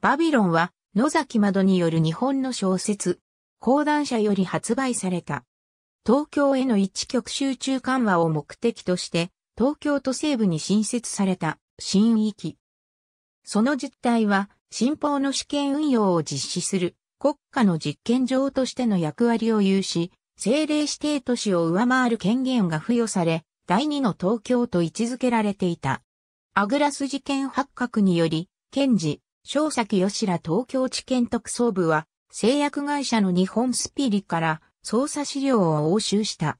バビロンは野崎窓による日本の小説、講談社より発売された。東京への一極集中緩和を目的として、東京都西部に新設された新域。その実態は、新法の試験運用を実施する国家の実験場としての役割を有し、政令指定都市を上回る権限が付与され、第二の東京と位置づけられていた。アグラス事件発覚により、検事、正崎義ら東京地検特捜部は、製薬会社の日本スピリから捜査資料を押収した。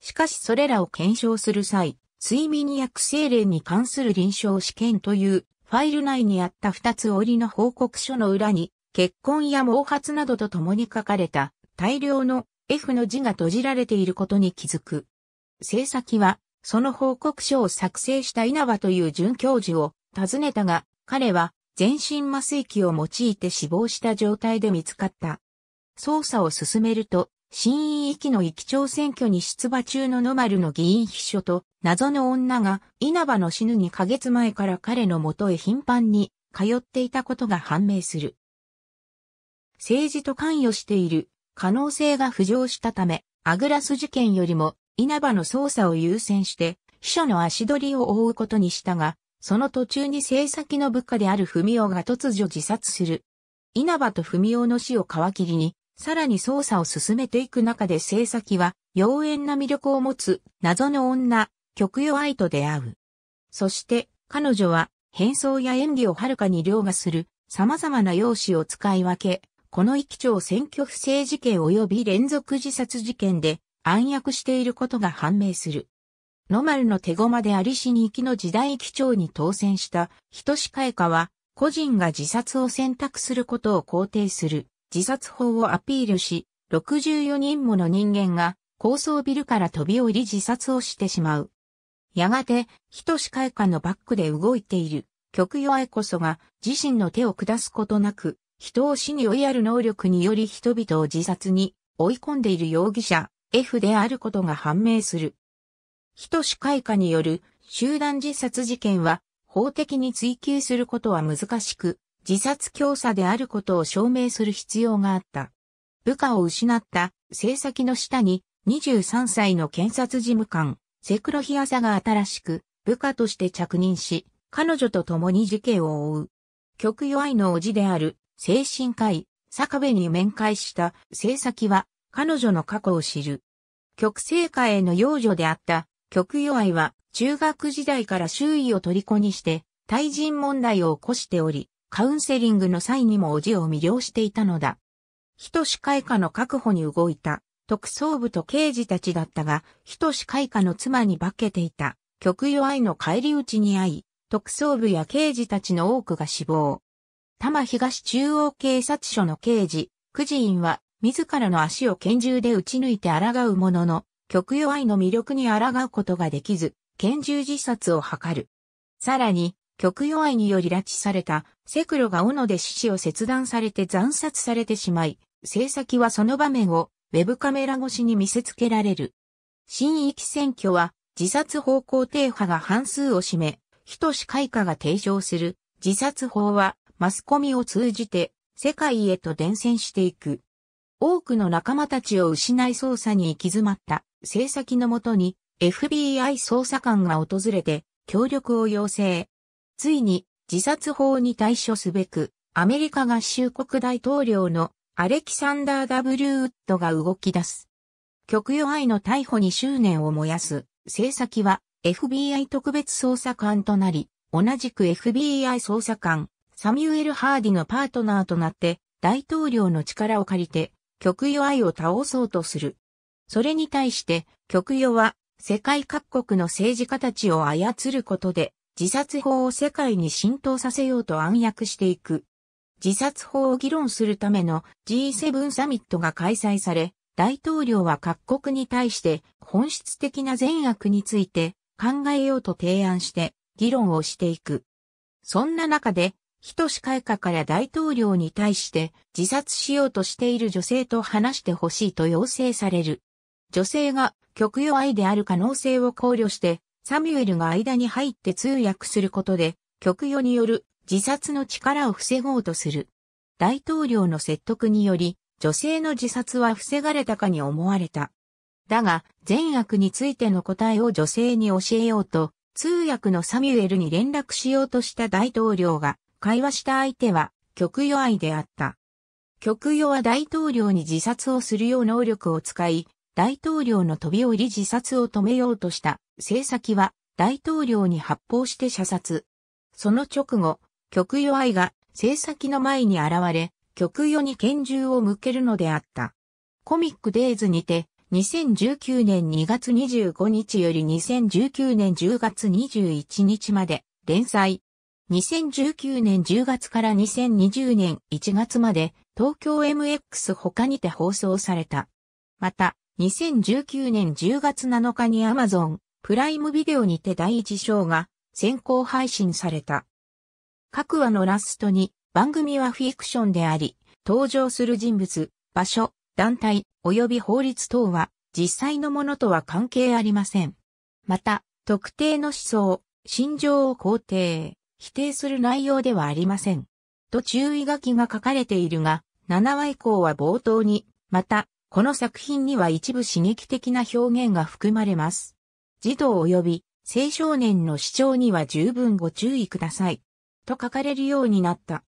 しかしそれらを検証する際、睡眠薬精霊に関する臨床試験というファイル内にあった二つ折りの報告書の裏に、結婚や毛髪などと共に書かれた大量の F の字が閉じられていることに気づく。制作は、その報告書を作成した稲葉という准教授を訪ねたが、彼は全身麻酔器を用いて死亡した状態で見つかった。捜査を進めると、新委域の域長選挙に出馬中のノマルの議員秘書と謎の女が稲葉の死ぬ2ヶ月前から彼の元へ頻繁に通っていたことが判明する。政治と関与している可能性が浮上したため、アグラス事件よりも稲葉の捜査を優先して秘書の足取りを追うことにしたが、その途中に制先の部下である文雄が突如自殺する。稲葉と文雄の死を皮切りに、さらに捜査を進めていく中で制先は、妖艶な魅力を持つ謎の女、極与愛と出会う。そして、彼女は、変装や演技をはるかに凌駕する、様々な容姿を使い分け、この域長選挙不正事件及び連続自殺事件で暗躍していることが判明する。ノマルの手駒でありしに行きの時代基調に当選した、人か開かは、個人が自殺を選択することを肯定する自殺法をアピールし、64人もの人間が高層ビルから飛び降り自殺をしてしまう。やがて、人か開かのバックで動いている、極弱いこそが自身の手を下すことなく、人を死に追いやる能力により人々を自殺に追い込んでいる容疑者 F であることが判明する。人主開花による集団自殺事件は法的に追及することは難しく、自殺教唆であることを証明する必要があった。部下を失った政策の下に23歳の検察事務官、セクロヒアサが新しく部下として着任し、彼女と共に事件を追う。極弱いの叔父である精神科医、坂部に面会した政策は彼女の過去を知る。極性化への養女であった極弱愛は中学時代から周囲を虜にして対人問題を起こしており、カウンセリングの際にもおじを魅了していたのだ。人志開花の確保に動いた特捜部と刑事たちだったが、人志開花の妻に化けていた極弱愛の返り討ちに遭い、特捜部や刑事たちの多くが死亡。多摩東中央警察署の刑事、九院は自らの足を拳銃で撃ち抜いて抗うものの、極弱いの魅力に抗うことができず、拳銃自殺を図る。さらに、極弱いにより拉致された、セクロが斧で獅子を切断されて残殺されてしまい、制作はその場面をウェブカメラ越しに見せつけられる。新域選挙は、自殺方向停派が半数を占め、人志開花が提唱する、自殺法は、マスコミを通じて、世界へと伝染していく。多くの仲間たちを失い捜査に行き詰まった政策のもとに FBI 捜査官が訪れて協力を要請。ついに自殺法に対処すべくアメリカ合衆国大統領のアレキサンダー・ W・ ウッドが動き出す。極右愛の逮捕に執念を燃やす政策は FBI 特別捜査官となり、同じく FBI 捜査官、サミュエル・ハーディのパートナーとなって、大統領の力を借りて、極右愛を倒そうとする。それに対して、極与は、世界各国の政治家たちを操ることで、自殺法を世界に浸透させようと暗躍していく。自殺法を議論するための G7 サミットが開催され、大統領は各国に対して本質的な善悪について考えようと提案して議論をしていく。そんな中で、人志開花から大統領に対して自殺しようとしている女性と話してほしいと要請される。女性が極弱愛である可能性を考慮して、サミュエルが間に入って通訳することで、極余による自殺の力を防ごうとする。大統領の説得により、女性の自殺は防がれたかに思われた。だが、善悪についての答えを女性に教えようと、通訳のサミュエルに連絡しようとした大統領が、会話した相手は、極余愛であった。極余は大統領に自殺をするよう能力を使い、大統領の飛び降り自殺を止めようとした政策は大統領に発砲して射殺。その直後、極与愛が政策の前に現れ、極与に拳銃を向けるのであった。コミックデイズにて、2019年2月25日より2019年10月21日まで連載。2019年10月から2020年1月まで東京 MX 他にて放送された。また、2019年10月7日に Amazon プライムビデオにて第一章が先行配信された。各話のラストに番組はフィクションであり、登場する人物、場所、団体、及び法律等は実際のものとは関係ありません。また、特定の思想、心情を肯定、否定する内容ではありません。と注意書きが書かれているが、7話以降は冒頭に、また、この作品には一部刺激的な表現が含まれます。児童及び青少年の主張には十分ご注意ください。と書かれるようになった。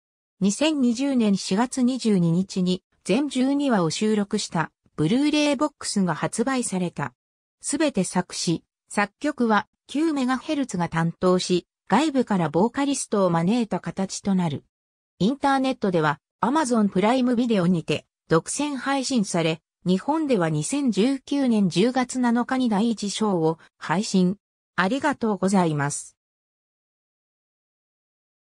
2020年4月22日に全12話を収録したブルーレイボックスが発売された。すべて作詞、作曲は 9MHz が担当し、外部からボーカリストを招いた形となる。インターネットでは Amazon プライムビデオにて独占配信され、日本では2019年10月7日に第一章を配信。ありがとうございます。